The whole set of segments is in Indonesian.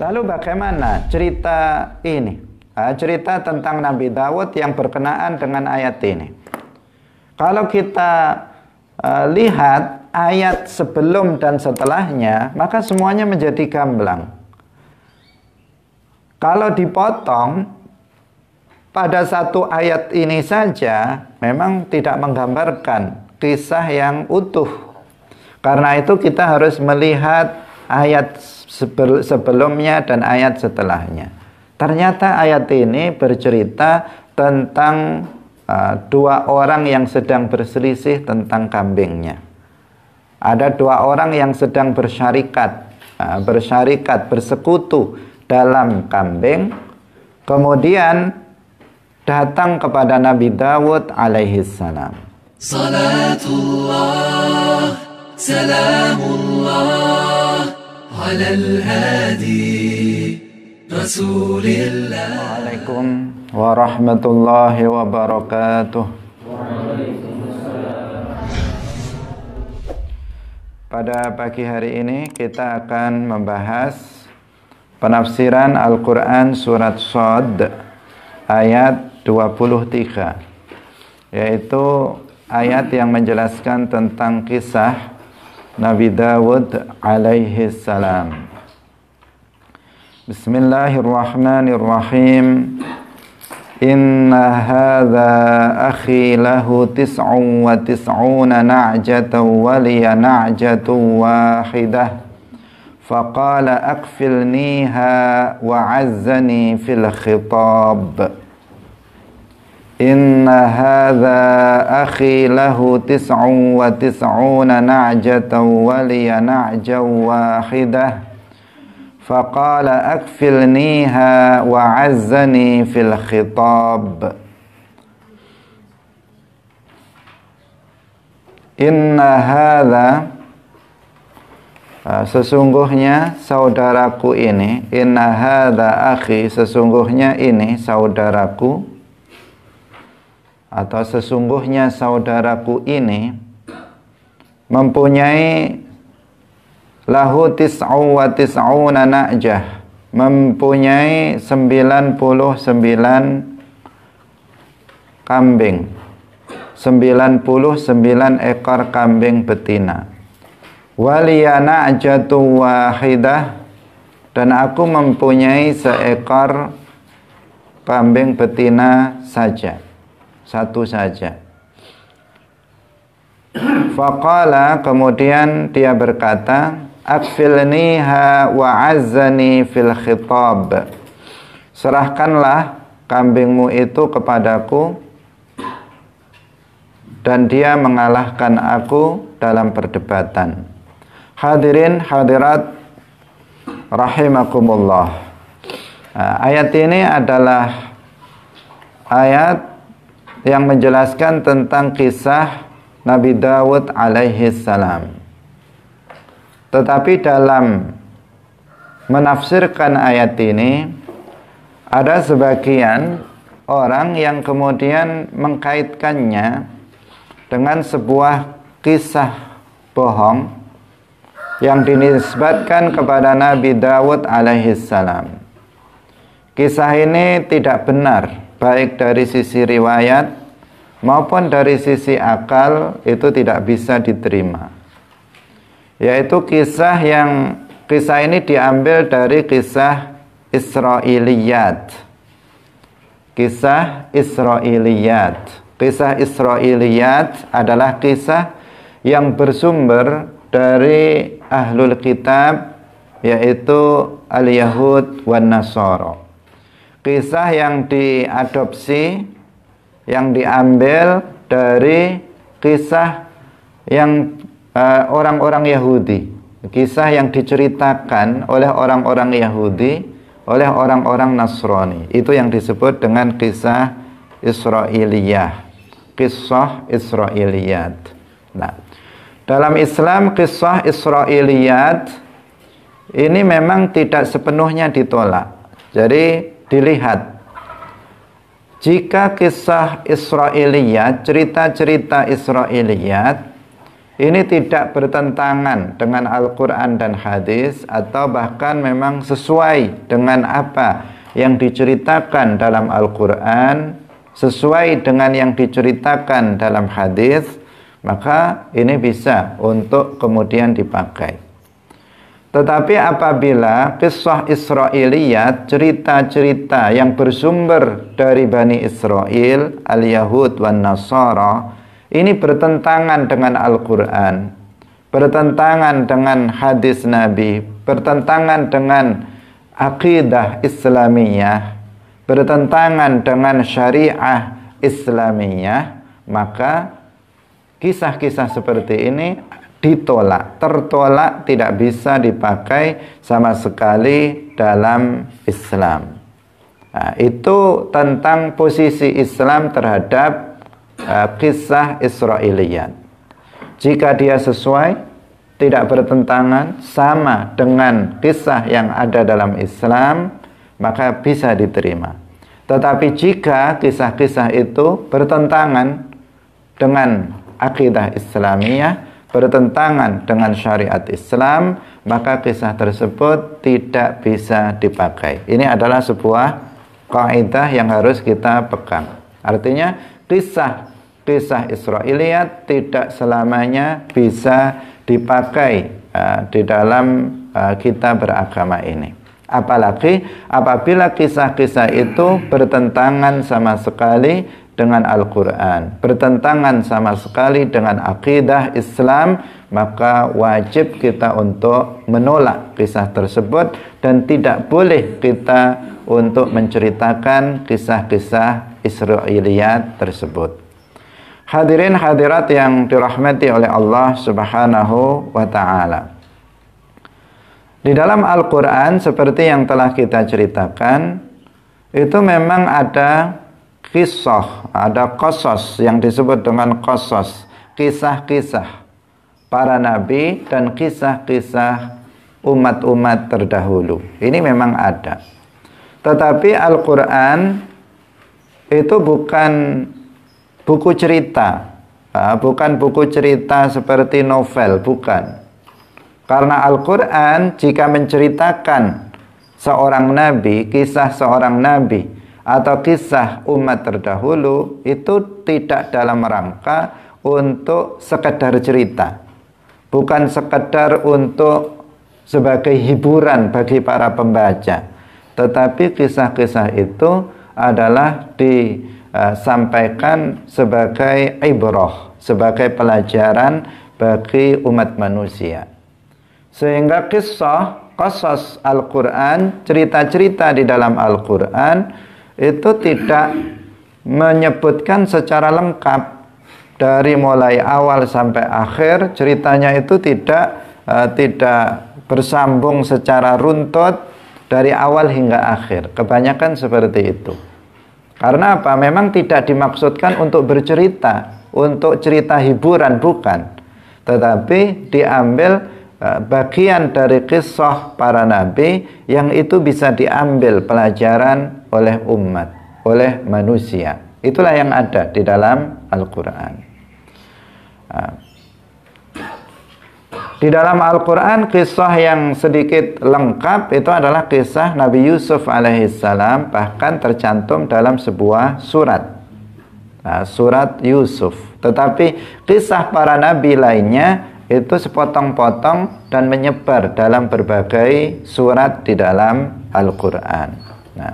Lalu bagaimana cerita ini? Ah, cerita tentang Nabi Dawud yang berkenaan dengan ayat ini. Kalau kita ah, lihat ayat sebelum dan setelahnya, maka semuanya menjadi gamblang. Kalau dipotong pada satu ayat ini saja, memang tidak menggambarkan kisah yang utuh. Karena itu kita harus melihat ayat sebelumnya dan ayat setelahnya. Ternyata ayat ini bercerita tentang e, dua orang yang sedang berselisih tentang kambingnya. Ada dua orang yang sedang bersyarikat, e, bersyarikat, bersekutu dalam kambing. Kemudian datang kepada Nabi Dawud alaihi salam. Salatullah, salamullah. على الهادي رسول Pada pagi hari ini kita akan membahas penafsiran Al-Quran Surat Sod ayat 23 yaitu ayat yang menjelaskan tentang kisah Nabi Dawud alaihi salam. Bismillahirrahmanirrahim. Inna hadha akhi lahu tis'un wa tis'una na'jatan wa liya na'jatun wahidah. Faqala akfilniha wa azzani fil khitab. Inna hadha akhi lahu tis'un wa tis'una na'jatan wa liya na'jan wahidah faqala akfilniha wa fil khitab Inna hadha uh, Sesungguhnya saudaraku ini Inna hadha akhi Sesungguhnya ini saudaraku atau sesungguhnya saudaraku ini mempunyai lahu tis'u wa tis'una na'jah mempunyai sembilan kambing sembilan puluh sembilan ekor kambing betina waliya na'jatu wahidah dan aku mempunyai seekor kambing betina saja satu saja Faqala kemudian dia berkata Akfilniha wa'azzani fil khitab Serahkanlah kambingmu itu kepadaku dan dia mengalahkan aku dalam perdebatan. Hadirin hadirat rahimakumullah. Nah, ayat ini adalah ayat yang menjelaskan tentang kisah Nabi Dawud alaihi salam. Tetapi dalam menafsirkan ayat ini ada sebagian orang yang kemudian mengkaitkannya dengan sebuah kisah bohong yang dinisbatkan kepada Nabi Dawud alaihi salam. Kisah ini tidak benar baik dari sisi riwayat maupun dari sisi akal itu tidak bisa diterima yaitu kisah yang kisah ini diambil dari kisah Israiliyat kisah Israiliyat kisah Israiliyat adalah kisah yang bersumber dari ahlul kitab yaitu al-Yahud wan Nasara kisah yang diadopsi yang diambil dari kisah yang eh, orang-orang uh, Yahudi, kisah yang diceritakan oleh orang-orang Yahudi, oleh orang-orang Nasrani. Itu yang disebut dengan kisah Israiliyah, kisah Israiliyat. Nah, dalam Islam kisah Israiliyat ini memang tidak sepenuhnya ditolak. Jadi dilihat jika kisah Israelia cerita-cerita Israelia ini tidak bertentangan dengan Al-Quran dan hadis atau bahkan memang sesuai dengan apa yang diceritakan dalam Al-Quran sesuai dengan yang diceritakan dalam hadis maka ini bisa untuk kemudian dipakai tetapi apabila kisah Israeliyat cerita-cerita yang bersumber dari Bani Israel, Al-Yahud wa Nasara, ini bertentangan dengan Al-Quran, bertentangan dengan hadis Nabi, bertentangan dengan akidah Islamiyah, bertentangan dengan syariah Islamiyah, maka kisah-kisah seperti ini ditolak, tertolak tidak bisa dipakai sama sekali dalam Islam. Nah, itu tentang posisi Islam terhadap uh, kisah Israelian. Jika dia sesuai, tidak bertentangan, sama dengan kisah yang ada dalam Islam, maka bisa diterima. Tetapi jika kisah-kisah itu bertentangan dengan akidah Islamiyah, bertentangan dengan syariat Islam, maka kisah tersebut tidak bisa dipakai. Ini adalah sebuah kaidah yang harus kita pegang. Artinya, kisah kisah Israiliyat tidak selamanya bisa dipakai uh, di dalam uh, eh, kita beragama ini. Apalagi apabila kisah-kisah itu bertentangan sama sekali dengan Al-Quran, bertentangan sama sekali dengan akidah Islam, maka wajib kita untuk menolak kisah tersebut dan tidak boleh kita untuk menceritakan kisah-kisah Israeliat tersebut. Hadirin hadirat yang dirahmati oleh Allah Subhanahu wa taala. Di dalam Al-Qur'an seperti yang telah kita ceritakan, itu memang ada kisah, ada kosos yang disebut dengan kosos, kisah-kisah para nabi dan kisah-kisah umat-umat terdahulu. Ini memang ada. Tetapi Al-Quran itu bukan buku cerita, bukan buku cerita seperti novel, bukan. Karena Al-Quran jika menceritakan seorang nabi, kisah seorang nabi, atau kisah umat terdahulu itu tidak dalam rangka untuk sekedar cerita bukan sekedar untuk sebagai hiburan bagi para pembaca tetapi kisah-kisah itu adalah disampaikan sebagai ibroh sebagai pelajaran bagi umat manusia sehingga kisah kosos Al-Quran cerita-cerita di dalam Al-Quran itu tidak menyebutkan secara lengkap dari mulai awal sampai akhir ceritanya itu tidak uh, tidak bersambung secara runtut dari awal hingga akhir. Kebanyakan seperti itu. Karena apa? Memang tidak dimaksudkan untuk bercerita, untuk cerita hiburan bukan. Tetapi diambil e, bagian dari kisah para nabi yang itu bisa diambil pelajaran oleh umat, oleh manusia. Itulah yang ada di dalam Al-Quran. Ah. Di dalam Al-Quran kisah yang sedikit lengkap itu adalah kisah Nabi Yusuf alaihissalam bahkan tercantum dalam sebuah surat. Ah, surat Yusuf. Tetapi kisah para nabi lainnya itu sepotong-potong dan menyebar dalam berbagai surat di dalam Al-Quran. Nah,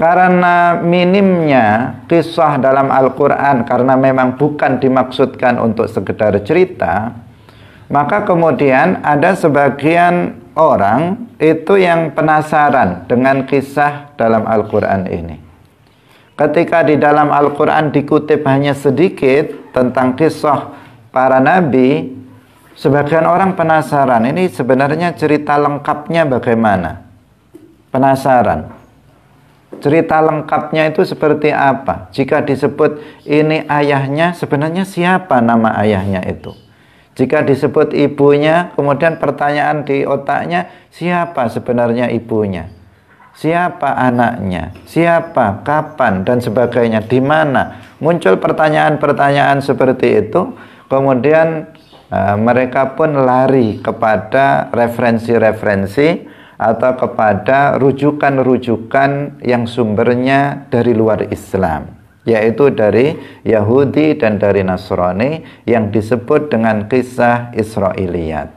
karena minimnya kisah dalam Al-Quran, karena memang bukan dimaksudkan untuk sekedar cerita, maka kemudian ada sebagian orang itu yang penasaran dengan kisah dalam Al-Quran ini. Ketika di dalam Al-Quran dikutip hanya sedikit tentang kisah para nabi, sebagian orang penasaran, ini sebenarnya cerita lengkapnya bagaimana? Penasaran cerita lengkapnya itu seperti apa? Jika disebut ini ayahnya, sebenarnya siapa nama ayahnya itu? Jika disebut ibunya, kemudian pertanyaan di otaknya, siapa sebenarnya ibunya? Siapa anaknya? Siapa? Kapan? Dan sebagainya. Di mana? Muncul pertanyaan-pertanyaan seperti itu. Kemudian eh, mereka pun lari kepada referensi-referensi atau kepada rujukan-rujukan yang sumbernya dari luar Islam yaitu dari Yahudi dan dari Nasrani yang disebut dengan kisah Israiliyat.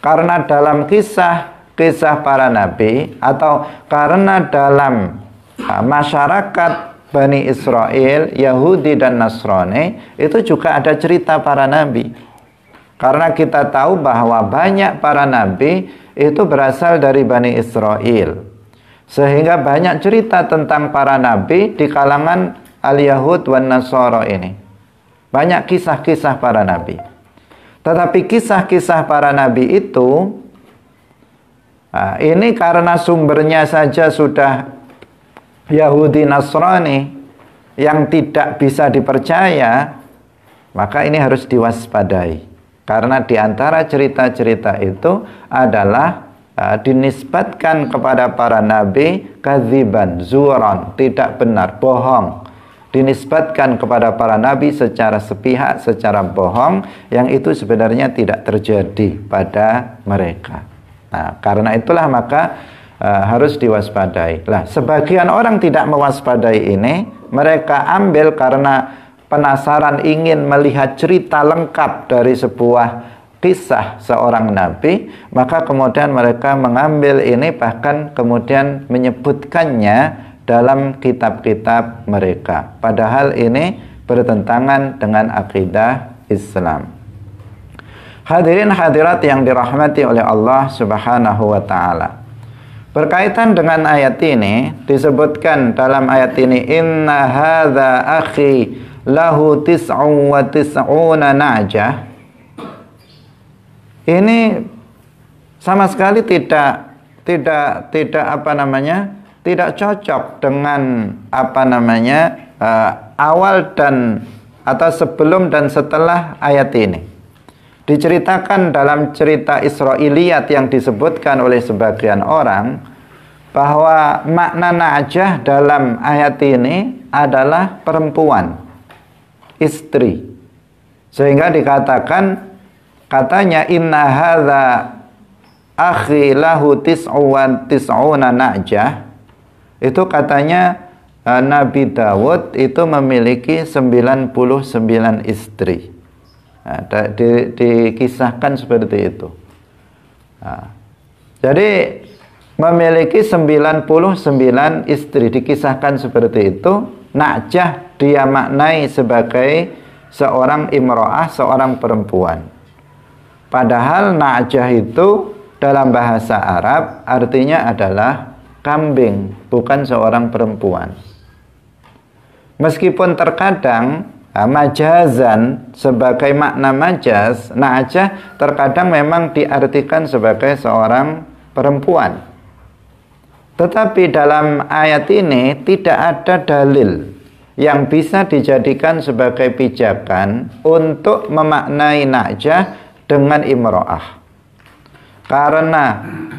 Karena dalam kisah kisah para nabi atau karena dalam masyarakat Bani Israel, Yahudi dan Nasrani itu juga ada cerita para nabi karena kita tahu bahwa banyak para nabi itu berasal dari Bani Israel. Sehingga banyak cerita tentang para nabi di kalangan al-Yahud wan Nasoro ini. Banyak kisah-kisah para nabi. Tetapi kisah-kisah para nabi itu nah, ini karena sumbernya saja sudah Yahudi Nasrani yang tidak bisa dipercaya, maka ini harus diwaspadai. Karena di antara cerita-cerita itu adalah uh, dinisbatkan kepada para nabi kaziban, zuron, tidak benar, bohong. Dinisbatkan kepada para nabi secara sepihak, secara bohong, yang itu sebenarnya tidak terjadi pada mereka. Nah, karena itulah maka uh, harus diwaspadai. Lah, sebagian orang tidak mewaspadai ini, mereka ambil karena penasaran ingin melihat cerita lengkap dari sebuah kisah seorang nabi, maka kemudian mereka mengambil ini bahkan kemudian menyebutkannya dalam kitab-kitab mereka. Padahal ini bertentangan dengan akidah Islam. Hadirin hadirat yang dirahmati oleh Allah Subhanahu wa taala. Berkaitan dengan ayat ini disebutkan dalam ayat ini inna hadza akhi lahu tis'un wa tis'una najah ini sama sekali tidak tidak tidak apa namanya tidak cocok dengan apa namanya uh, awal dan atau sebelum dan setelah ayat ini diceritakan dalam cerita Israiliyat yang disebutkan oleh sebagian orang bahwa makna najah dalam ayat ini adalah perempuan istri. Sehingga dikatakan katanya inna hadza akhi lahu tis'uwan tis'una na'jah. Itu katanya e, Nabi Dawud itu memiliki 99 istri. Nah, di, dikisahkan seperti itu. Nah, jadi memiliki 99 istri dikisahkan seperti itu Najah dia maknai sebagai seorang imro'ah, seorang perempuan. Padahal najah itu dalam bahasa Arab artinya adalah kambing, bukan seorang perempuan. Meskipun terkadang ah, majazan sebagai makna majaz, najah terkadang memang diartikan sebagai seorang perempuan. Tetapi dalam ayat ini tidak ada dalil yang bisa dijadikan sebagai pijakan untuk memaknai najah dengan imro'ah. Karena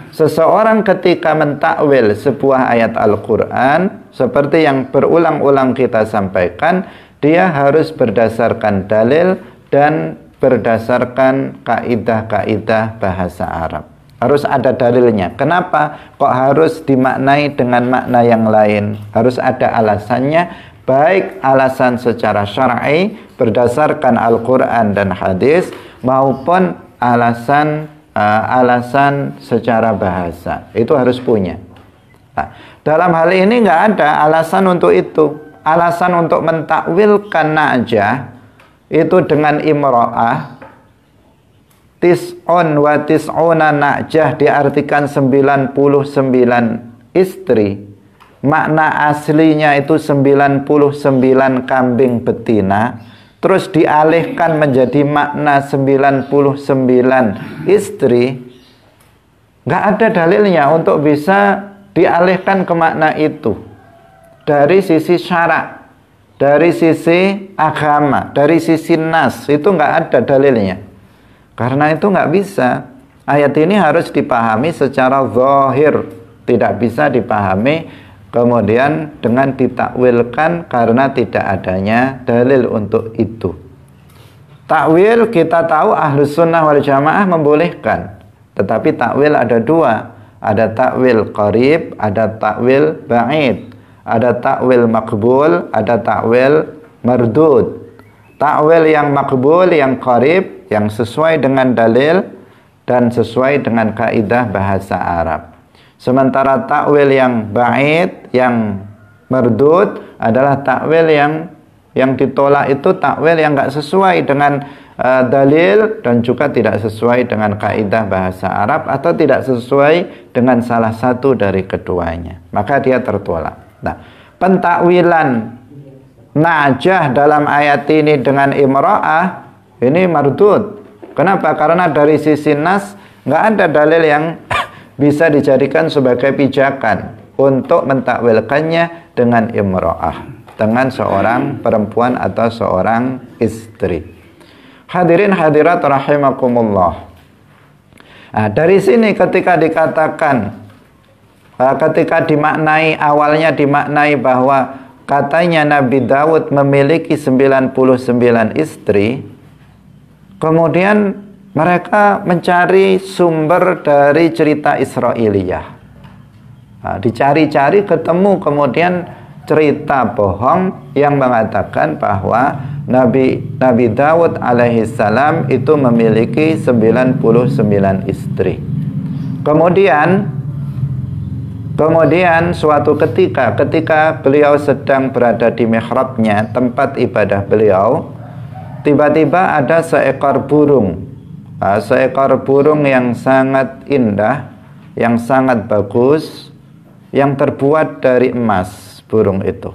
seseorang ketika mentakwil sebuah ayat Al-Quran seperti yang berulang-ulang kita sampaikan, dia harus berdasarkan dalil dan berdasarkan kaidah-kaidah bahasa Arab. Harus ada dalilnya. Kenapa kok harus dimaknai dengan makna yang lain? Harus ada alasannya, baik alasan secara syar'i berdasarkan Al-Qur'an dan hadis maupun alasan uh, alasan secara bahasa. Itu harus punya. Nah, dalam hal ini nggak ada alasan untuk itu. Alasan untuk mentakwilkan najah itu dengan imro'ah Tis'un wa tis'una na'jah diartikan 99 istri. Makna aslinya itu 99 kambing betina. Terus dialihkan menjadi makna 99 istri. Nggak ada dalilnya untuk bisa dialihkan ke makna itu. Dari sisi syarak dari sisi agama, dari sisi nas itu nggak ada dalilnya. Karena itu nggak bisa. Ayat ini harus dipahami secara zahir, tidak bisa dipahami kemudian dengan ditakwilkan karena tidak adanya dalil untuk itu. Takwil kita tahu ahlus sunnah wal jamaah membolehkan. Tetapi takwil ada dua. Ada takwil qarib, ada takwil ba'id. Ada takwil makbul, ada takwil merdud. Takwil yang makbul, yang qarib, yang sesuai dengan dalil dan sesuai dengan kaidah bahasa Arab. Sementara takwil yang bait, yang merdut adalah takwil yang yang ditolak itu takwil yang nggak sesuai dengan uh, dalil dan juga tidak sesuai dengan kaidah bahasa Arab atau tidak sesuai dengan salah satu dari keduanya. Maka dia tertolak. Nah, pentakwilan najah dalam ayat ini dengan imroah. Ini mardut. Kenapa? Karena dari sisi nas nggak ada dalil yang bisa dijadikan sebagai pijakan untuk mentakwilkannya dengan imro'ah. Dengan seorang perempuan atau seorang istri. Hadirin hadirat rahimakumullah. Nah, dari sini ketika dikatakan eh, ketika dimaknai awalnya dimaknai bahwa katanya Nabi Daud memiliki 99 istri Kemudian mereka mencari sumber dari cerita Israiliyah. Nah, dicari-cari ketemu kemudian cerita bohong yang mengatakan bahwa Nabi Nabi Dawud alaihi salam itu memiliki 99 istri. Kemudian kemudian suatu ketika ketika beliau sedang berada di mihrabnya, tempat ibadah beliau, tiba-tiba ada seekor burung uh, seekor burung yang sangat indah yang sangat bagus yang terbuat dari emas burung itu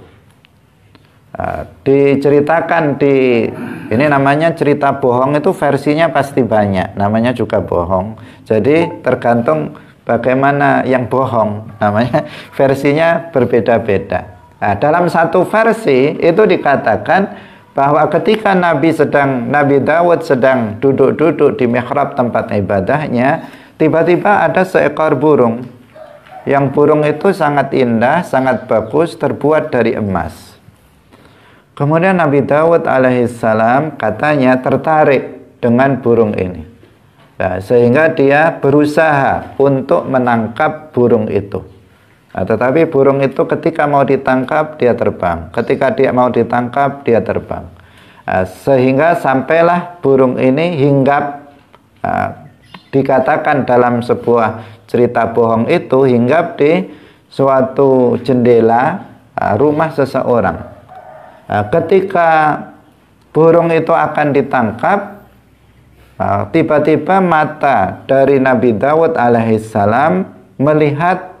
uh, diceritakan di ini namanya cerita bohong itu versinya pasti banyak namanya juga bohong jadi tergantung bagaimana yang bohong namanya versinya berbeda-beda nah, dalam satu versi itu dikatakan bahwa ketika Nabi sedang Nabi Dawud sedang duduk-duduk di mihrab tempat ibadahnya, tiba-tiba ada seekor burung. Yang burung itu sangat indah, sangat bagus, terbuat dari emas. Kemudian Nabi Dawud alaihissalam katanya tertarik dengan burung ini. Nah, sehingga dia berusaha untuk menangkap burung itu. Nah, tetapi burung itu ketika mau ditangkap dia terbang, ketika dia mau ditangkap dia terbang, nah, sehingga sampailah burung ini hinggap. Nah, dikatakan dalam sebuah cerita bohong itu hinggap di suatu jendela nah, rumah seseorang. Nah, ketika burung itu akan ditangkap, nah, tiba-tiba mata dari Nabi Dawud alaihissalam melihat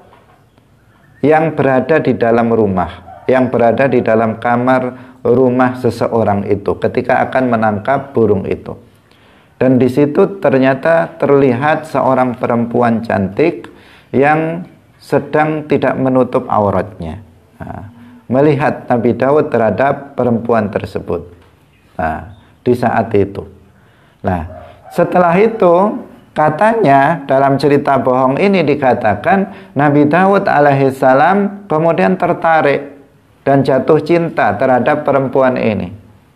yang berada di dalam rumah, yang berada di dalam kamar rumah seseorang itu ketika akan menangkap burung itu. Dan di situ ternyata terlihat seorang perempuan cantik yang sedang tidak menutup auratnya. Nah, melihat Nabi Daud terhadap perempuan tersebut. Nah, di saat itu. Nah, setelah itu Katanya dalam cerita bohong ini dikatakan Nabi Daud alaihissalam kemudian tertarik dan jatuh cinta terhadap perempuan ini.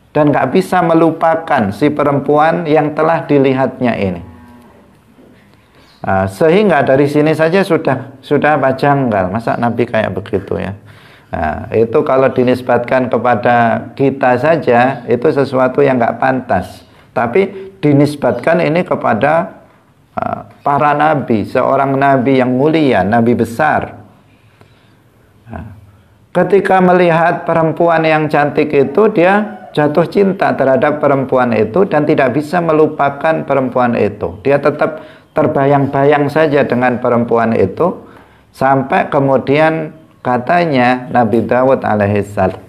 Dan gak bisa melupakan si perempuan yang telah dilihatnya ini. Ah, sehingga dari sini saja sudah sudah apa janggal masa Nabi kayak begitu ya nah, itu kalau dinisbatkan kepada kita saja itu sesuatu yang nggak pantas tapi dinisbatkan ini kepada para nabi, seorang nabi yang mulia, nabi besar. Ketika melihat perempuan yang cantik itu, dia jatuh cinta terhadap perempuan itu dan tidak bisa melupakan perempuan itu. Dia tetap terbayang-bayang saja dengan perempuan itu sampai kemudian katanya Nabi Dawud alaihissalam.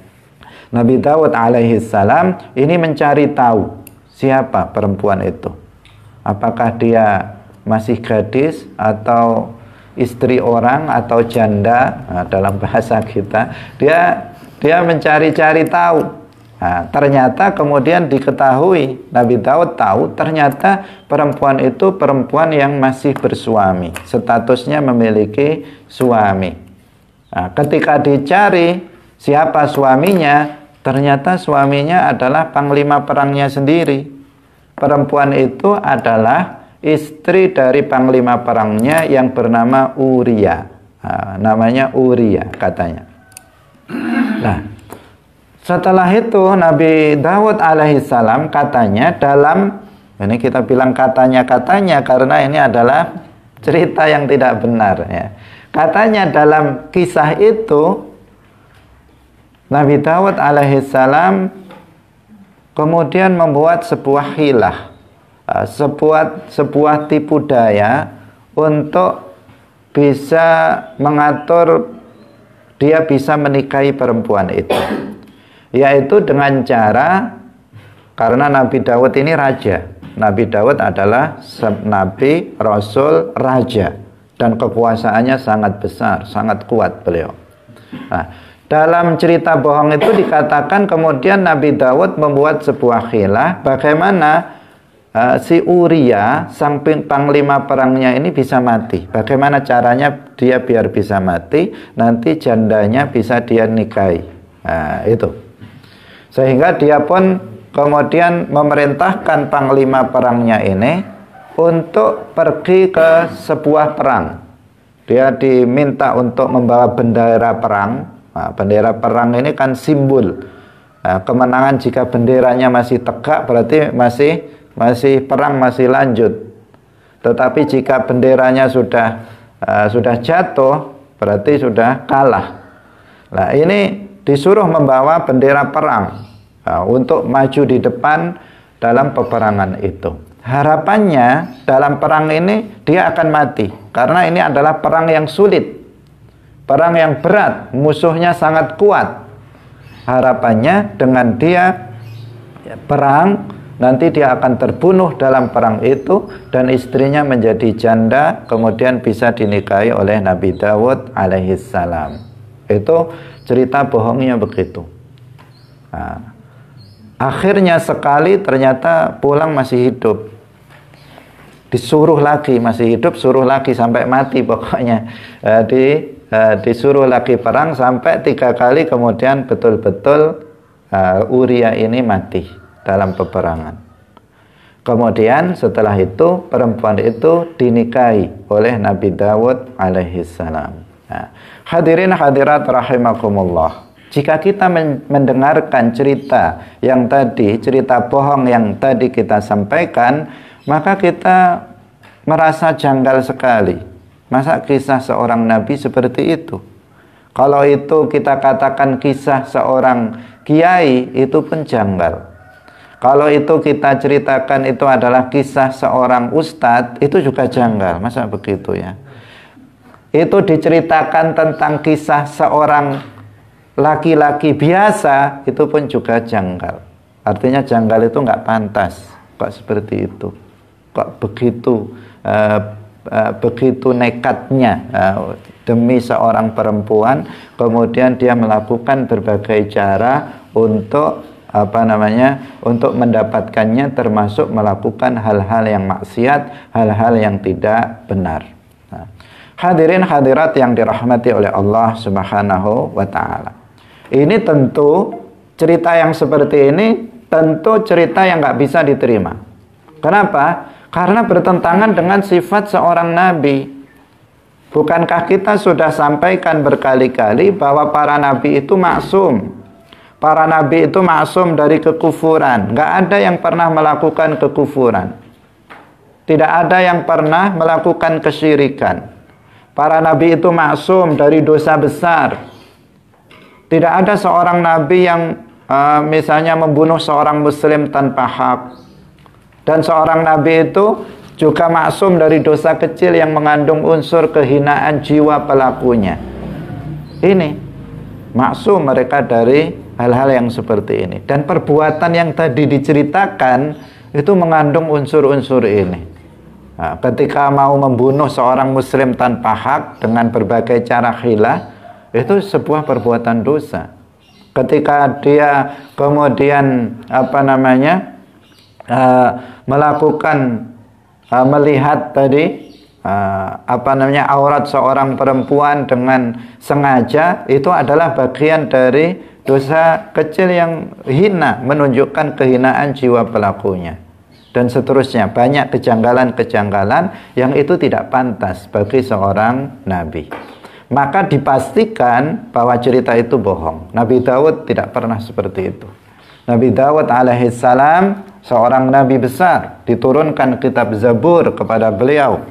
Nabi Dawud alaihissalam ini mencari tahu siapa perempuan itu. Apakah dia masih gadis atau istri orang atau janda nah, dalam bahasa kita dia dia mencari-cari tahu nah, ternyata kemudian diketahui Nabi Daud tahu ternyata perempuan itu perempuan yang masih bersuami statusnya memiliki suami nah, ketika dicari siapa suaminya ternyata suaminya adalah panglima perangnya sendiri perempuan itu adalah istri dari panglima perangnya yang bernama Uria. Nah, namanya Uria katanya. Nah, setelah itu Nabi Dawud alaihissalam katanya dalam ini kita bilang katanya-katanya karena ini adalah cerita yang tidak benar ya. Katanya dalam kisah itu Nabi Dawud alaihissalam kemudian membuat sebuah hilah Eh, sebuah sebuah tipu daya untuk bisa mengatur dia bisa menikahi perempuan itu yaitu dengan cara karena Nabi Dawud ini raja Nabi Dawud adalah nabi, rasul, raja dan kekuasaannya sangat besar, sangat kuat beliau. Nah, dalam cerita bohong itu dikatakan kemudian Nabi Dawud membuat sebuah khilah bagaimana Ah, si Uria sang panglima perangnya ini bisa mati. Bagaimana caranya dia biar bisa mati? Nanti jandanya bisa dia nikahi. Nah, itu. Sehingga dia pun kemudian memerintahkan panglima perangnya ini untuk pergi ke sebuah perang. Dia diminta untuk membawa bendera perang. Nah, bendera perang ini kan simbol nah, kemenangan jika benderanya masih tegak berarti masih masih perang masih lanjut. Tetapi jika benderanya sudah uh, sudah jatuh, berarti sudah kalah. Nah, ini disuruh membawa bendera perang uh, untuk maju di depan dalam peperangan itu. Harapannya dalam perang ini dia akan mati karena ini adalah perang yang sulit. Perang yang berat, musuhnya sangat kuat. Harapannya dengan dia perang Nanti dia akan terbunuh dalam perang itu dan istrinya menjadi janda kemudian bisa dinikahi oleh Nabi Dawud alaihi salam. Itu cerita bohongnya begitu. Nah, akhirnya sekali ternyata pulang masih hidup. Disuruh lagi masih hidup, suruh lagi sampai mati pokoknya. Eh, di eh, disuruh lagi perang sampai tiga kali kemudian betul-betul Uh, Uria ini mati dalam peperangan. Kemudian setelah itu perempuan itu dinikahi oleh Nabi Dawud alaihi salam. Nah, hadirin hadirat rahimakumullah. Jika kita mendengarkan cerita yang tadi, cerita bohong yang tadi kita sampaikan, maka kita merasa janggal sekali. Masa kisah seorang nabi seperti itu? Kalau itu kita katakan kisah seorang kiai, itu pun janggal. Kalau itu kita ceritakan itu adalah kisah seorang ustadz, itu juga janggal. Masa begitu ya? Itu diceritakan tentang kisah seorang laki-laki biasa, itu pun juga janggal. Artinya janggal itu nggak pantas. Kok seperti itu? Kok begitu uh, uh, begitu nekatnya uh, demi seorang perempuan, kemudian dia melakukan berbagai cara untuk apa namanya untuk mendapatkannya termasuk melakukan hal-hal yang maksiat, hal-hal yang tidak benar. Nah, hadirin hadirat yang dirahmati oleh Allah Subhanahu wa taala. Ini tentu cerita yang seperti ini tentu cerita yang nggak bisa diterima. Kenapa? Karena bertentangan dengan sifat seorang nabi. Bukankah kita sudah sampaikan berkali-kali bahwa para nabi itu maksum? Para nabi itu maksum dari kekufuran. Gak ada yang pernah melakukan kekufuran. Tidak ada yang pernah melakukan kesyirikan. Para nabi itu maksum dari dosa besar. Tidak ada seorang nabi yang uh, misalnya membunuh seorang muslim tanpa hak. Dan seorang nabi itu juga maksum dari dosa kecil yang mengandung unsur kehinaan jiwa pelakunya. Ini maksum mereka dari hal-hal yang seperti ini dan perbuatan yang tadi diceritakan itu mengandung unsur-unsur ini nah, ketika mau membunuh seorang muslim tanpa hak dengan berbagai cara khilah itu sebuah perbuatan dosa ketika dia kemudian apa namanya uh, melakukan uh, melihat tadi uh, apa namanya aurat seorang perempuan dengan sengaja itu adalah bagian dari dosa kecil yang hina menunjukkan kehinaan jiwa pelakunya dan seterusnya banyak kejanggalan-kejanggalan yang itu tidak pantas bagi seorang nabi maka dipastikan bahwa cerita itu bohong Nabi Daud tidak pernah seperti itu Nabi Daud alaihissalam seorang nabi besar diturunkan kitab Zabur kepada beliau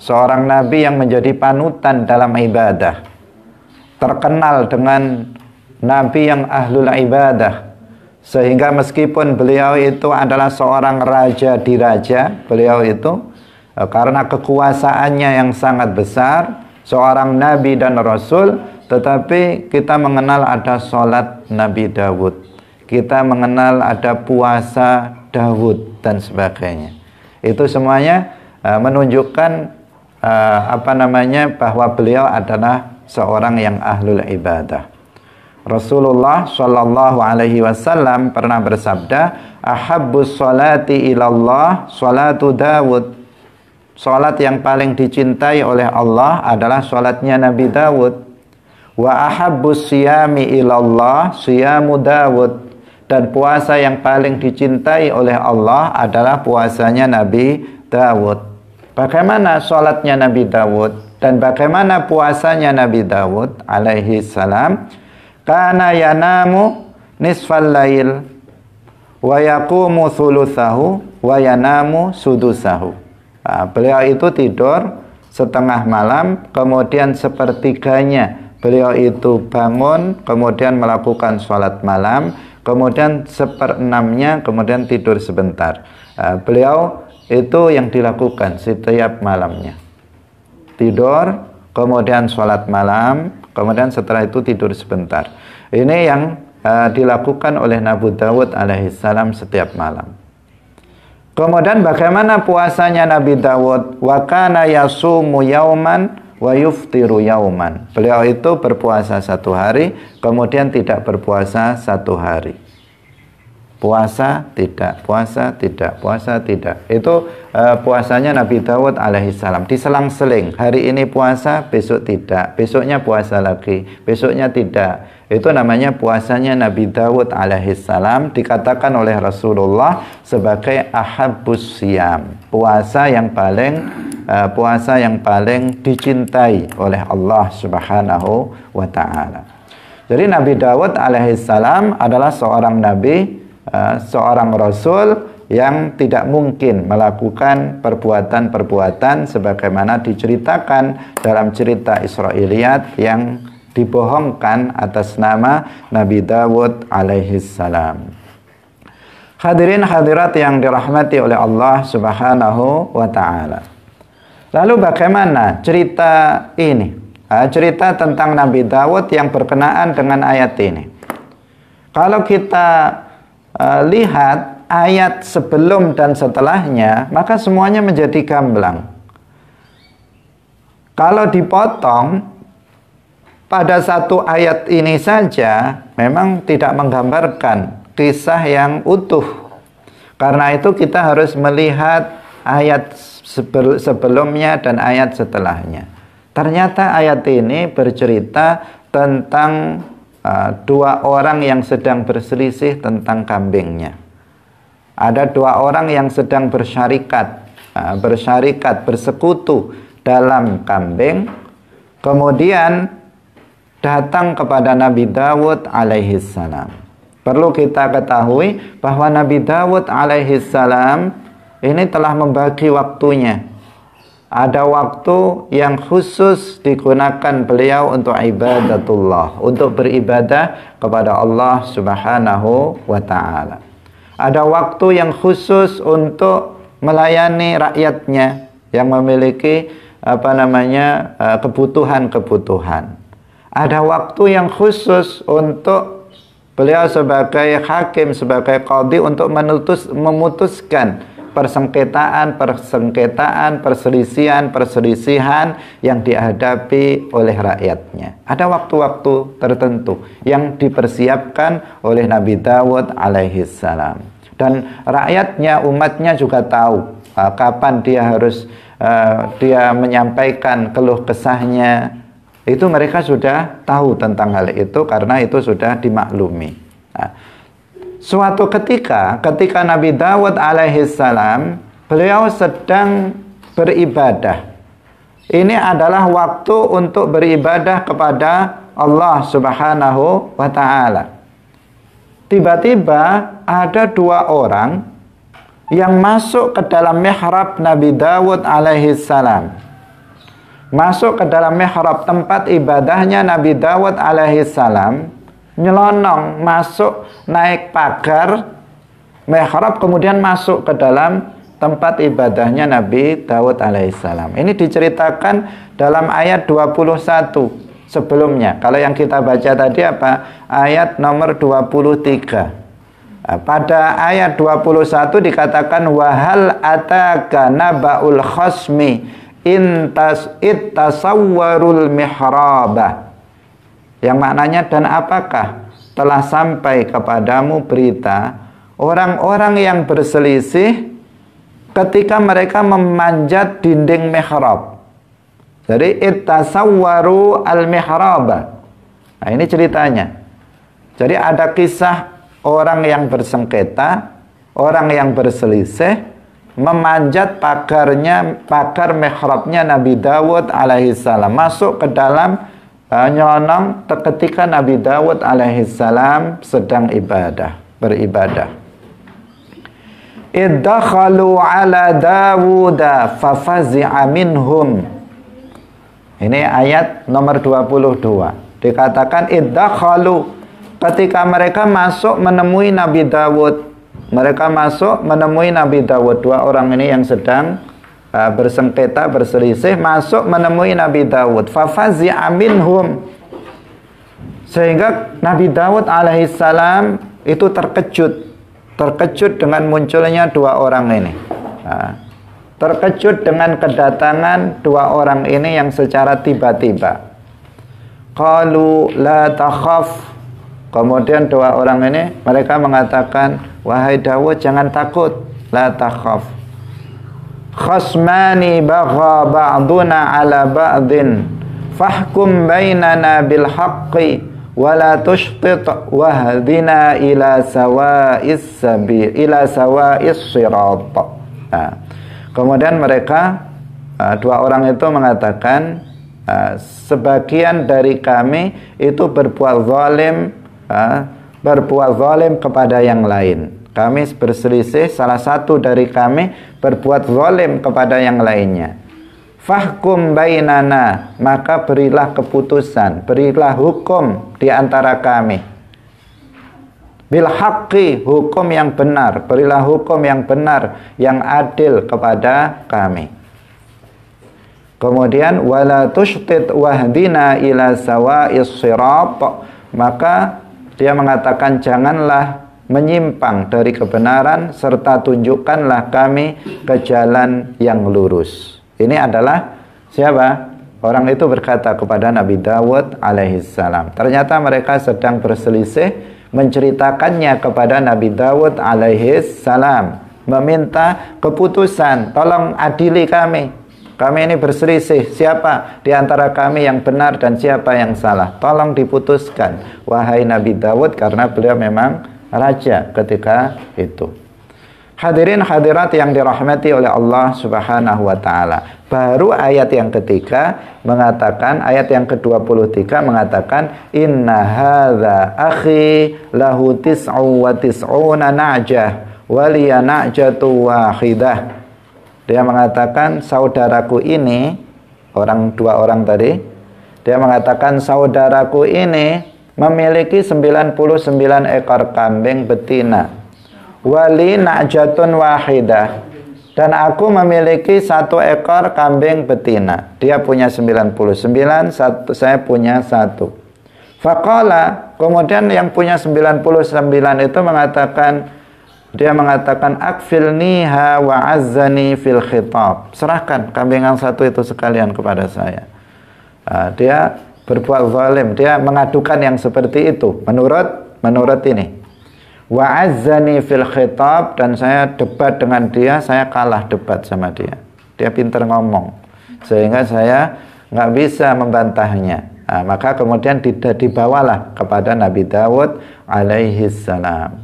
seorang nabi yang menjadi panutan dalam ibadah terkenal dengan nabi yang ahlul ibadah sehingga meskipun beliau itu adalah seorang raja di raja beliau itu eh, karena kekuasaannya yang sangat besar seorang nabi dan rasul tetapi kita mengenal ada sholat Nabi Dawud kita mengenal ada puasa Dawud dan sebagainya itu semuanya eh, menunjukkan eh, apa namanya bahwa beliau adalah seorang yang ahlul ibadah Rasulullah Shallallahu Alaihi Wasallam pernah bersabda, "Ahabus salati ilallah salatu Dawud." Salat yang paling dicintai oleh Allah adalah salatnya Nabi Dawud. Wa ahabbus siyami ilallah siyamu Dawud. Dan puasa yang paling dicintai oleh Allah adalah puasanya Nabi Dawud. Bagaimana salatnya Nabi Dawud dan bagaimana puasanya Nabi Dawud alaihi salam? Kana yanamu nisfal lail wa yaqumu thulutsahu wa yanamu sudusahu. Nah, beliau itu tidur setengah malam, kemudian sepertiganya beliau itu bangun, kemudian melakukan sholat malam, kemudian seperenamnya, kemudian tidur sebentar. nah, beliau itu yang dilakukan setiap malamnya. Tidur, kemudian sholat malam, Kemudian setelah itu tidur sebentar. Ini yang uh, dilakukan oleh Nabi Dawud alaihissalam setiap malam. Kemudian bagaimana puasanya Nabi Dawud? Wa kana yasumu yauman wa yuftiru yauman. Beliau itu berpuasa satu hari, kemudian tidak berpuasa satu hari puasa tidak puasa tidak puasa tidak itu uh, puasanya Nabi Dawud alaihissalam diselang-seling hari ini puasa besok tidak besoknya puasa lagi besoknya tidak itu namanya puasanya Nabi Dawud alaihissalam dikatakan oleh Rasulullah sebagai ahabus siam puasa yang paling uh, puasa yang paling dicintai oleh Allah subhanahu wa ta'ala jadi Nabi Dawud alaihissalam adalah seorang Nabi Eh, seorang rasul yang tidak mungkin melakukan perbuatan-perbuatan sebagaimana diceritakan dalam cerita Israiliyat yang dibohongkan atas nama Nabi Dawud alaihi salam. Hadirin hadirat yang dirahmati oleh Allah Subhanahu wa taala. Lalu bagaimana cerita ini? Eh, cerita tentang Nabi Dawud yang berkenaan dengan ayat ini. Kalau kita Eh, lihat ayat sebelum dan setelahnya, maka semuanya menjadi gamblang. Kalau dipotong pada satu ayat ini saja, memang tidak menggambarkan kisah yang utuh. Karena itu kita harus melihat ayat sebelumnya dan ayat setelahnya. Ternyata ayat ini bercerita tentang Eh, dua orang yang sedang berselisih tentang kambingnya. Ada dua orang yang sedang bersyarikat, eh, bersyarikat, bersekutu dalam kambing. Kemudian datang kepada Nabi Dawud alaihi salam. Perlu kita ketahui bahwa Nabi Dawud alaihi salam ini telah membagi waktunya ada waktu yang khusus digunakan beliau untuk ibadatullah, untuk beribadah kepada Allah Subhanahu wa taala. Ada waktu yang khusus untuk melayani rakyatnya yang memiliki apa namanya eh, kebutuhan-kebutuhan. Ada waktu yang khusus untuk beliau sebagai hakim, sebagai qadhi untuk menutus memutuskan persengketaan, persengketaan, perselisihan, perselisihan yang dihadapi oleh rakyatnya. Ada waktu-waktu tertentu yang dipersiapkan oleh Nabi Dawud alaihi salam. Dan rakyatnya, umatnya juga tahu uh, kapan dia harus uh, dia menyampaikan keluh kesahnya. Itu mereka sudah tahu tentang hal itu karena itu sudah dimaklumi suatu ketika ketika Nabi Dawud alaihi salam beliau sedang beribadah. Ini adalah waktu untuk beribadah kepada Allah Subhanahu wa taala. Tiba-tiba ada dua orang yang masuk ke dalam mihrab Nabi Dawud alaihi salam masuk ke dalam mihrab tempat ibadahnya Nabi Dawud alaihi salam nyelonong masuk naik pagar mihrab kemudian masuk ke dalam tempat ibadahnya Nabi Daud alaihissalam. Ini diceritakan dalam ayat 21 sebelumnya. Kalau yang kita baca tadi apa? Ayat nomor 23. Nah, pada ayat 21 dikatakan wahal ataka nabaul khasmi intas ittasawwarul mihrabah yang maknanya dan apakah telah sampai kepadamu berita orang-orang yang berselisih ketika mereka memanjat dinding mihrab. Jadi ittasawwaru al mihrab. Nah, ini ceritanya. Jadi ada kisah orang yang bersengketa, orang yang berselisih memanjat pagarnya, pagar mihrabnya Nabi Dawud alaihi salam masuk ke dalam nyonong ketika Nabi Dawud alaihissalam sedang ibadah, beribadah. Iddakhalu ala Dawuda fafazi'a minhum. Ini ayat nomor 22. Dikatakan iddakhalu ketika mereka masuk menemui Nabi Dawud. Mereka masuk menemui Nabi Dawud. Dua orang ini yang sedang Ah, bersengketa berselisih masuk menemui Nabi Dawud amin hum sehingga Nabi Dawud alaihissalam itu terkejut terkejut dengan munculnya dua orang ini ah, terkejut dengan kedatangan dua orang ini yang secara tiba-tiba qalu la takhaf kemudian dua orang ini mereka mengatakan wahai Dawud jangan takut la takhaf khasmani bagha ba'duna ala ba'din fahkum bainana bil haqqi wa la tushtit wahdina ila sawa'is sabil ila sawa'is sirat nah, kemudian mereka eh, dua orang itu mengatakan eh, sebagian dari kami itu berbuat zalim eh, berbuat zalim kepada yang lain kami berselisih salah satu dari kami berbuat zalim kepada yang lainnya fahkum bainana maka berilah keputusan berilah hukum di antara kami bil haqqi hukum yang benar berilah hukum yang benar yang adil kepada kami kemudian wala tushtit wahdina ila sawa'is sirat maka dia mengatakan janganlah menyimpang dari kebenaran serta tunjukkanlah kami ke jalan yang lurus. Ini adalah siapa? Orang itu berkata kepada Nabi Dawud alaihissalam. Ternyata mereka sedang berselisih menceritakannya kepada Nabi Dawud alaihissalam. Meminta keputusan, tolong adili kami. Kami ini berselisih, siapa di antara kami yang benar dan siapa yang salah. Tolong diputuskan, wahai Nabi Dawud, karena beliau memang raja ketika itu. Hadirin hadirat yang dirahmati oleh Allah Subhanahu wa taala. Baru ayat yang ketiga mengatakan ayat yang ke-23 mengatakan inna hadza akhi lahu tis'u wa tis'una na'jah waliya na'jatu wahidah. Dia mengatakan saudaraku ini orang dua orang tadi dia mengatakan saudaraku ini memiliki 99 ekor kambing betina. Wali najatun wahidah dan aku memiliki satu ekor kambing betina. Dia punya 99, satu, saya punya satu. Fakola, kemudian yang punya 99 itu mengatakan, dia mengatakan akfilniha wa azzani fil khitab. Serahkan kambing yang satu itu sekalian kepada saya. Ah, dia berbuat zalim. Dia mengadukan yang seperti itu menurut menurut ini. Wa azani fil khitab dan saya debat dengan dia, saya kalah debat sama dia. Dia pintar ngomong. Sehingga saya nggak bisa membantahnya. Nah, maka kemudian tidak dibawalah kepada Nabi Dawud alaihi salam.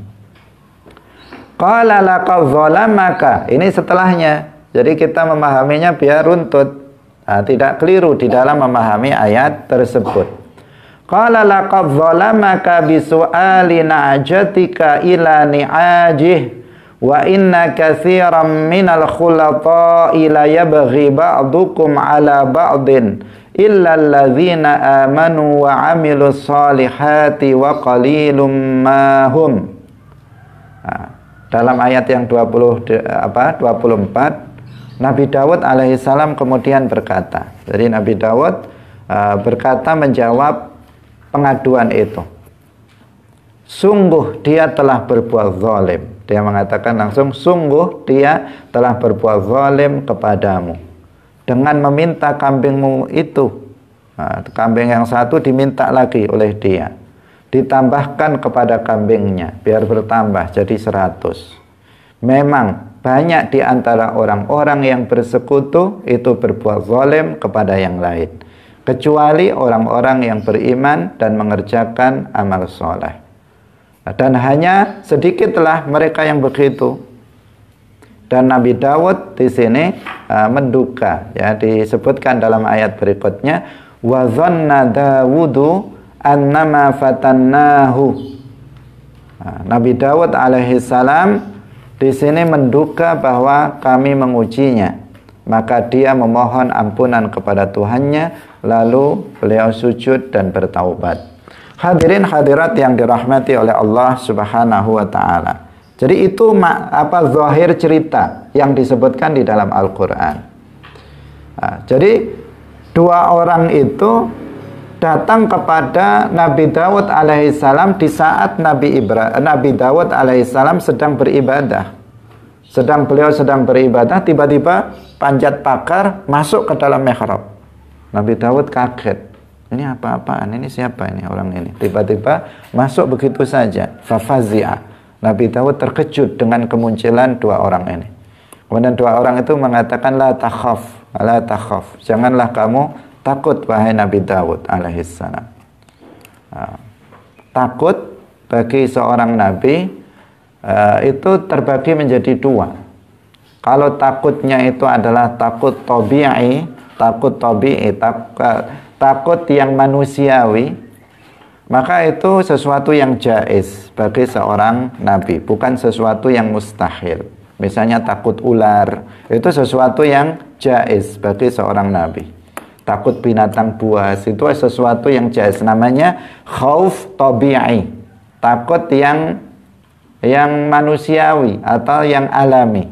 Qala laqad Ini setelahnya. Jadi kita memahaminya biar runtut. Nah, tidak keliru di dalam memahami ayat tersebut. Qala laqad zalamaka bisu'ali na'jatika ila ni'ajih wa inna katsiran minal khulata'i la yabghi ba'dukum 'ala ba'din illa alladhina amanu wa 'amilus solihati wa qalilum ma hum. Nah, dalam ayat yang 20 apa 24 Nabi Dawud alaihissalam kemudian berkata, jadi Nabi Dawud uh, berkata menjawab pengaduan itu. Sungguh dia telah berbuat zalim. Dia mengatakan langsung, sungguh dia telah berbuat zalim kepadamu. Dengan meminta kambingmu itu. Nah, kambing yang satu diminta lagi oleh dia. Ditambahkan kepada kambingnya, biar bertambah jadi seratus. Memang banyak di antara orang-orang yang bersekutu itu berbuat zalim kepada yang lain kecuali orang-orang yang beriman dan mengerjakan amal soleh dan hanya sedikitlah mereka yang begitu dan Nabi Dawud di sini uh, menduga ya disebutkan dalam ayat berikutnya wa dhanna Dawudu annama fatannahu e, Nabi Dawud alaihi salam di sini menduga bahwa kami mengujinya. Maka dia memohon ampunan kepada Tuhannya, lalu beliau sujud dan bertaubat. Hadirin hadirat yang dirahmati oleh Allah Subhanahu wa taala. Jadi itu apa zahir cerita yang disebutkan di dalam Al-Qur'an. Nah, jadi dua orang itu datang kepada Nabi Dawud alaihissalam di saat Nabi Ibra, Nabi Dawud alaihissalam sedang beribadah. Sedang beliau sedang beribadah, tiba-tiba panjat pakar masuk ke dalam mihrab. Nabi Dawud kaget. Ini apa-apaan? Ini siapa ini orang ini? Tiba-tiba masuk begitu saja. Fafazia. Nabi Dawud terkejut dengan kemunculan dua orang ini. Kemudian dua orang itu mengatakan la takhaf, la takhaf. Janganlah kamu Takut wahai Nabi Dawud alaihissalam. Ah, takut bagi seorang nabi ah, itu terbagi menjadi dua. Kalau takutnya itu adalah takut tobi'i, takut tobi'i, tak, ah, takut yang manusiawi, maka itu sesuatu yang jais bagi seorang nabi, bukan sesuatu yang mustahil. Misalnya takut ular, itu sesuatu yang jais bagi seorang nabi takut binatang buas itu sesuatu yang jahat namanya khauf tabi'i takut yang yang manusiawi atau yang alami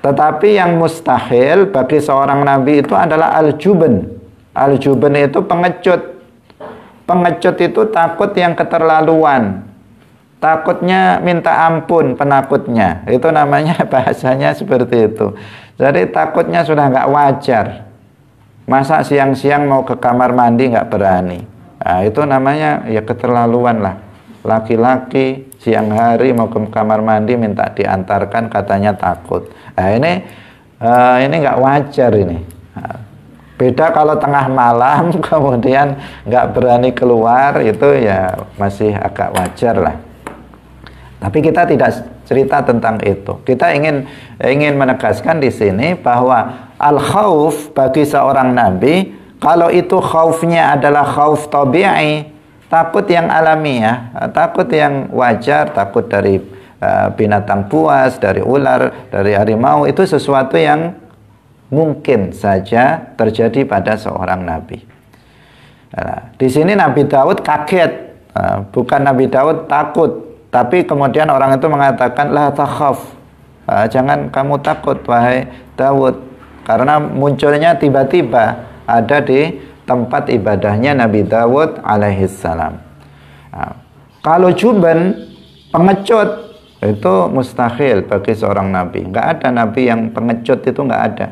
tetapi yang mustahil bagi seorang nabi itu adalah al-juban al-juban itu pengecut pengecut itu takut yang keterlaluan takutnya minta ampun penakutnya itu namanya bahasanya seperti itu jadi takutnya sudah nggak wajar Masa siang-siang mau ke kamar mandi nggak berani. Nah, itu namanya ya keterlaluan lah. Laki-laki siang hari mau ke kamar mandi minta diantarkan katanya takut. Nah, ini uh, ini nggak wajar ini. Nah, beda kalau tengah malam kemudian nggak berani keluar itu ya masih agak wajar lah. Tapi kita tidak cerita tentang itu. Kita ingin ingin menegaskan di sini bahwa al khauf bagi seorang nabi kalau itu khaufnya adalah khauf tabi'i takut yang alamiah ya, takut yang wajar takut dari eh, binatang buas dari ular dari harimau itu sesuatu yang mungkin saja terjadi pada seorang nabi nah, di sini Nabi Daud kaget eh, bukan Nabi Daud takut tapi kemudian orang itu mengatakan lah takhaf eh, jangan kamu takut wahai Daud karena munculnya tiba-tiba ada di tempat ibadahnya Nabi Dawud alaihissalam. Nah, kalau juban pengecut itu mustahil bagi seorang nabi. Enggak ada nabi yang pengecut itu enggak ada.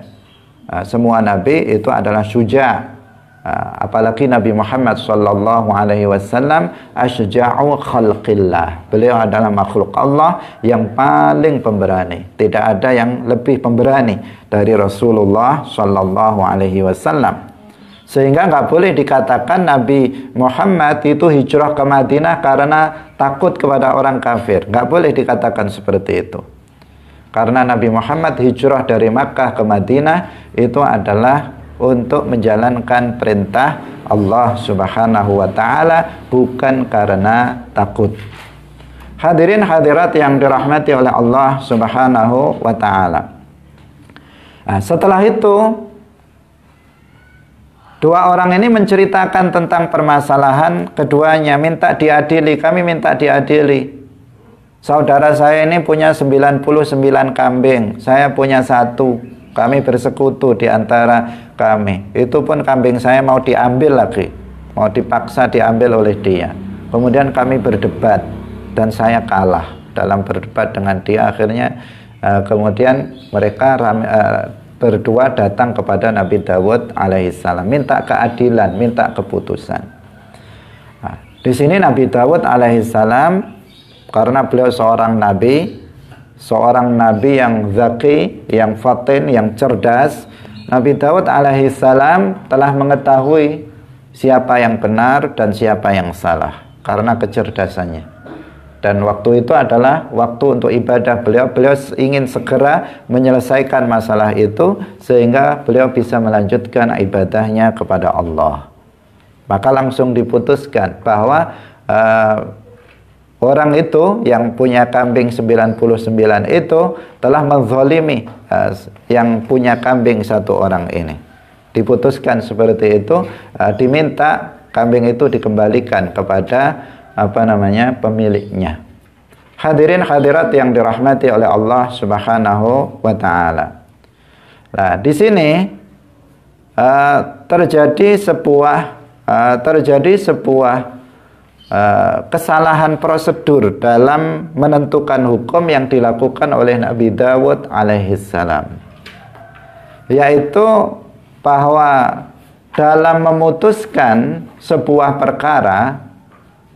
Nah, semua nabi itu adalah suja, Ah, apalagi Nabi Muhammad sallallahu alaihi wasallam asyja'u khalqillah. Beliau adalah makhluk Allah yang paling pemberani. Tidak ada yang lebih pemberani dari Rasulullah sallallahu alaihi wasallam. Sehingga nggak boleh dikatakan Nabi Muhammad itu hijrah ke Madinah karena takut kepada orang kafir. Nggak boleh dikatakan seperti itu. Karena Nabi Muhammad hijrah dari Makkah ke Madinah itu adalah untuk menjalankan perintah Allah Subhanahu wa taala bukan karena takut. Hadirin hadirat yang dirahmati oleh Allah Subhanahu wa taala. Nah, setelah itu Dua orang ini menceritakan tentang permasalahan keduanya minta diadili, kami minta diadili. Saudara saya ini punya 99 kambing, saya punya satu. Kami bersekutu di antara kami. Itu pun kambing saya mau diambil lagi, mau dipaksa diambil oleh dia. Kemudian kami berdebat dan saya kalah dalam berdebat dengan dia. Akhirnya uh, kemudian mereka uh, berdua datang kepada Nabi Dawud alaihissalam minta keadilan, minta keputusan. Nah, di sini Nabi Dawud alaihissalam karena beliau seorang nabi seorang nabi yang zaki, yang fatin, yang cerdas. Nabi Daud alaihi salam telah mengetahui siapa yang benar dan siapa yang salah karena kecerdasannya. Dan waktu itu adalah waktu untuk ibadah beliau. Beliau ingin segera menyelesaikan masalah itu sehingga beliau bisa melanjutkan ibadahnya kepada Allah. Maka langsung diputuskan bahwa uh, orang itu yang punya kambing 99 itu telah menzolimi eh, yang punya kambing satu orang ini. Diputuskan seperti itu, eh, diminta kambing itu dikembalikan kepada apa namanya pemiliknya. Hadirin hadirat yang dirahmati oleh Allah Subhanahu wa taala. Nah, di sini eh, terjadi sebuah terjadi sebuah Eh, kesalahan prosedur dalam menentukan hukum yang dilakukan oleh Nabi Dawud alaihissalam yaitu bahwa dalam memutuskan sebuah perkara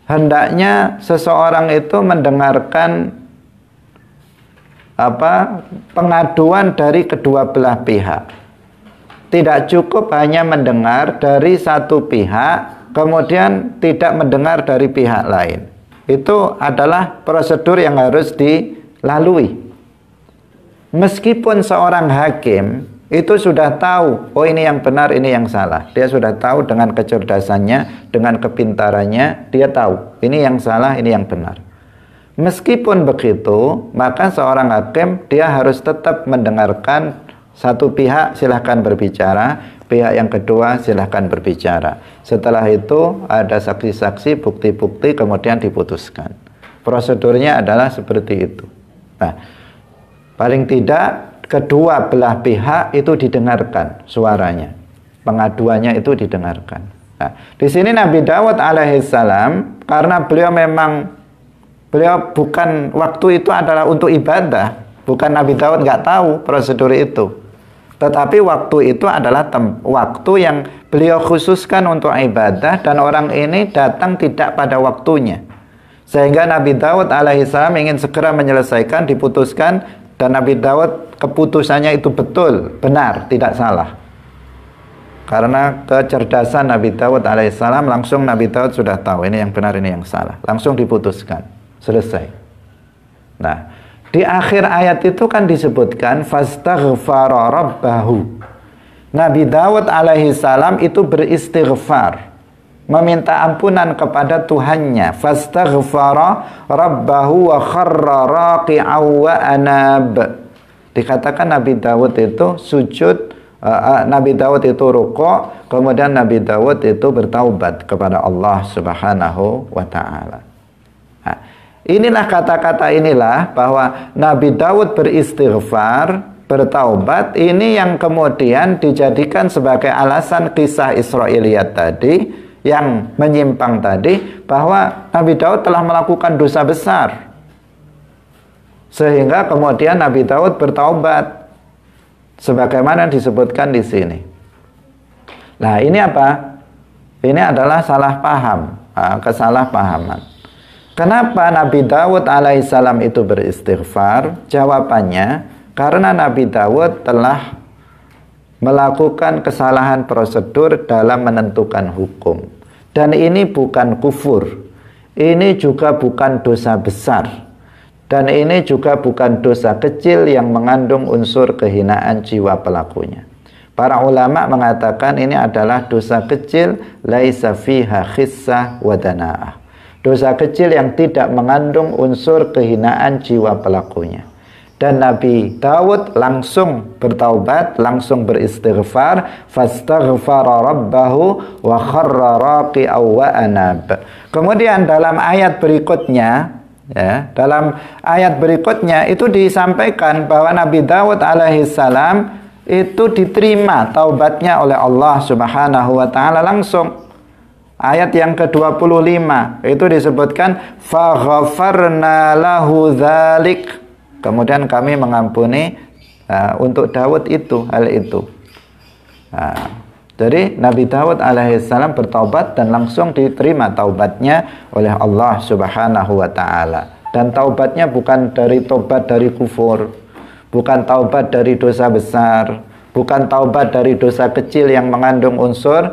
hendaknya seseorang itu mendengarkan apa pengaduan dari kedua belah pihak tidak cukup hanya mendengar dari satu pihak kemudian tidak mendengar dari pihak lain. Itu adalah prosedur yang harus dilalui. Meskipun seorang hakim itu sudah tahu, oh ini yang benar, ini yang salah. Dia sudah tahu dengan kecerdasannya, dengan kepintarannya, dia tahu ini yang salah, ini yang benar. Meskipun begitu, maka seorang hakim dia harus tetap mendengarkan satu pihak silahkan berbicara, Pihak yang kedua silahkan berbicara. Setelah itu ada saksi-saksi, bukti-bukti, kemudian diputuskan. Prosedurnya adalah seperti itu. Nah, paling tidak kedua belah pihak itu didengarkan suaranya. Pengaduannya itu didengarkan. Nah, di sini Nabi Dawud alaihissalam karena beliau memang beliau bukan waktu itu adalah untuk ibadah, bukan Nabi Dawud nggak tahu prosedur itu. Tetapi waktu itu adalah tem waktu yang beliau khususkan untuk ibadah dan orang ini datang tidak pada waktunya. Sehingga Nabi Daud alaihissalam ingin segera menyelesaikan, diputuskan dan Nabi Daud keputusannya itu betul, benar, tidak salah. Karena kecerdasan Nabi Daud alaihissalam langsung Nabi Daud sudah tahu ini yang benar ini yang salah. Langsung diputuskan, selesai. Nah, di akhir ayat itu kan disebutkan fastaghfara rabbahu. Nabi Dawud alaihi salam itu beristighfar, meminta ampunan kepada Tuhannya. Fastaghfara rabbahu wa kharra raqi'aw wa anab. Dikatakan Nabi Dawud itu sujud eh, eh, Nabi Dawud itu ruko, kemudian Nabi Dawud itu bertaubat kepada Allah Subhanahu wa taala. Inilah kata-kata inilah bahwa Nabi Daud beristighfar, bertaubat ini yang kemudian dijadikan sebagai alasan kisah Israiliyat tadi yang menyimpang tadi bahwa Nabi Daud telah melakukan dosa besar. Sehingga kemudian Nabi Daud bertaubat sebagaimana disebutkan di sini. Nah, ini apa? Ini adalah salah paham, ah, kesalahpahaman. Kenapa Nabi Dawud alaihissalam itu beristighfar? Jawabannya, karena Nabi Dawud telah melakukan kesalahan prosedur dalam menentukan hukum. Dan ini bukan kufur. Ini juga bukan dosa besar. Dan ini juga bukan dosa kecil yang mengandung unsur kehinaan jiwa pelakunya. Para ulama mengatakan ini adalah dosa kecil laisa fiha khissah wa dana'ah dosa kecil yang tidak mengandung unsur kehinaan jiwa pelakunya. Dan Nabi Daud langsung bertaubat, langsung beristighfar, fastaghfara rabbahu wa kharra raqi'a Kemudian dalam ayat berikutnya ya, dalam ayat berikutnya itu disampaikan bahwa Nabi Daud alaihissalam itu diterima taubatnya oleh Allah Subhanahu wa taala langsung Ayat yang ke-25 itu disebutkan faghfarna lahu dzalik. Kemudian kami mengampuni uh, untuk Daud itu hal itu. uh, jadi Nabi Daud alaihissalam bertaubat dan langsung diterima taubatnya oleh Allah Subhanahu wa taala. Dan taubatnya bukan dari tobat dari kufur, bukan taubat dari dosa besar, bukan taubat dari dosa kecil yang mengandung unsur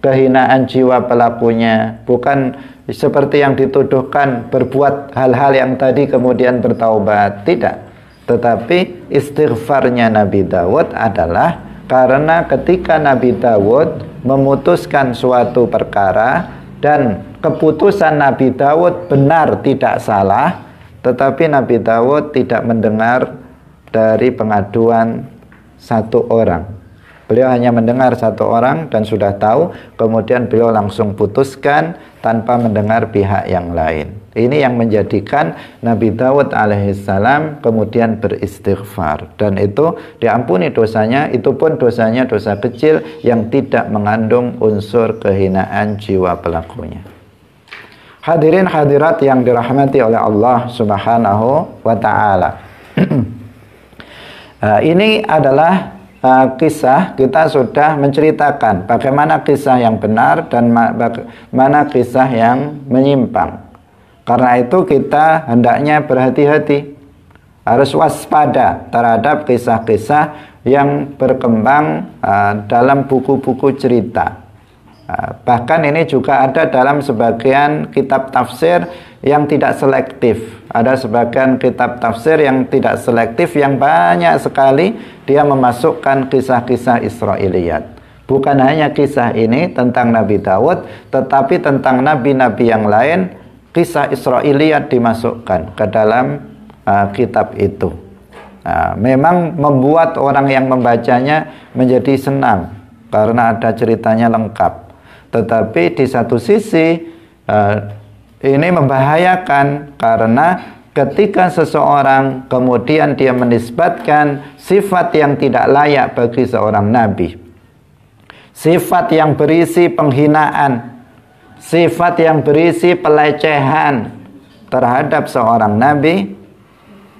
kehinaan jiwa pelakunya, bukan seperti yang dituduhkan berbuat hal-hal yang tadi kemudian bertaubat, tidak. Tetapi istighfarnya Nabi Dawud adalah karena ketika Nabi Dawud memutuskan suatu perkara dan keputusan Nabi Dawud benar tidak salah, tetapi Nabi Dawud tidak mendengar dari pengaduan satu orang Beliau hanya mendengar satu orang dan sudah tahu, kemudian beliau langsung putuskan tanpa mendengar pihak yang lain. Ini yang menjadikan Nabi Dawud alaihissalam kemudian beristighfar dan itu diampuni dosanya, itu pun dosanya dosa kecil yang tidak mengandung unsur kehinaan jiwa pelakunya. Hadirin hadirat yang dirahmati oleh Allah Subhanahu wa taala. Uh, ini adalah Eh, kisah kita sudah menceritakan bagaimana kisah yang benar dan ma bagaimana kisah yang menyimpang. Karena itu kita hendaknya berhati-hati. Harus waspada terhadap kisah-kisah yang berkembang uh, dalam buku-buku cerita. Uh, bahkan ini juga ada dalam sebagian kitab tafsir yang tidak selektif ada sebagian kitab tafsir yang tidak selektif yang banyak sekali dia memasukkan kisah-kisah Israiliyat. Bukan hanya kisah ini tentang Nabi Daud, tetapi tentang nabi-nabi yang lain, kisah Israiliyat dimasukkan ke dalam uh, kitab itu. Nah, memang membuat orang yang membacanya menjadi senang karena ada ceritanya lengkap. Tetapi di satu sisi uh, ini membahayakan karena ketika seseorang kemudian dia menisbatkan sifat yang tidak layak bagi seorang nabi. Sifat yang berisi penghinaan, sifat yang berisi pelecehan terhadap seorang nabi,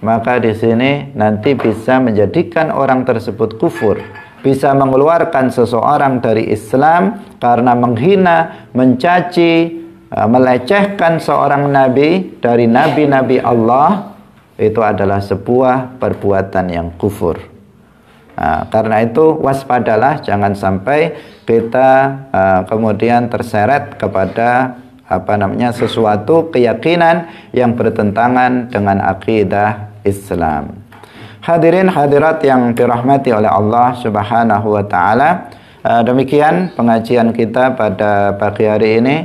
maka di sini nanti bisa menjadikan orang tersebut kufur bisa mengeluarkan seseorang dari Islam karena menghina, mencaci, Eh, melecehkan seorang nabi dari nabi-nabi Allah itu adalah sebuah perbuatan yang kufur. Nah, karena itu waspadalah jangan sampai kita uh, kemudian terseret kepada apa namanya sesuatu keyakinan yang bertentangan dengan akidah Islam. Hadirin hadirat yang dirahmati oleh Allah Subhanahu wa taala, eh, demikian pengajian kita pada pagi hari ini.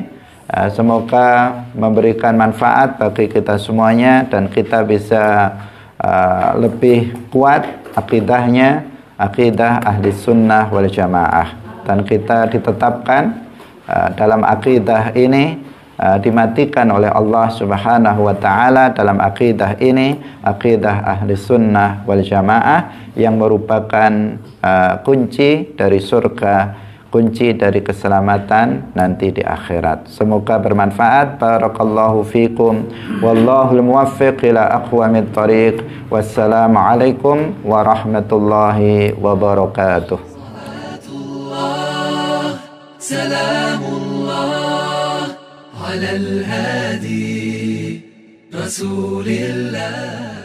Eh, semoga memberikan manfaat bagi kita semuanya dan kita bisa eh, lebih kuat akidahnya, akidah ahli sunnah wal jamaah. Dan kita ditetapkan eh, dalam akidah ini dimatikan oleh Allah Subhanahu wa taala dalam akidah ini, akidah ahli sunnah wal jamaah yang merupakan uh, kunci dari surga kunci dari keselamatan nanti di akhirat. Semoga bermanfaat. Barakallahu fikum. Wallahul muwaffiq ila aqwamit thariq. Wassalamualaikum warahmatullahi wabarakatuh. سلام الله على الهادي رسول الله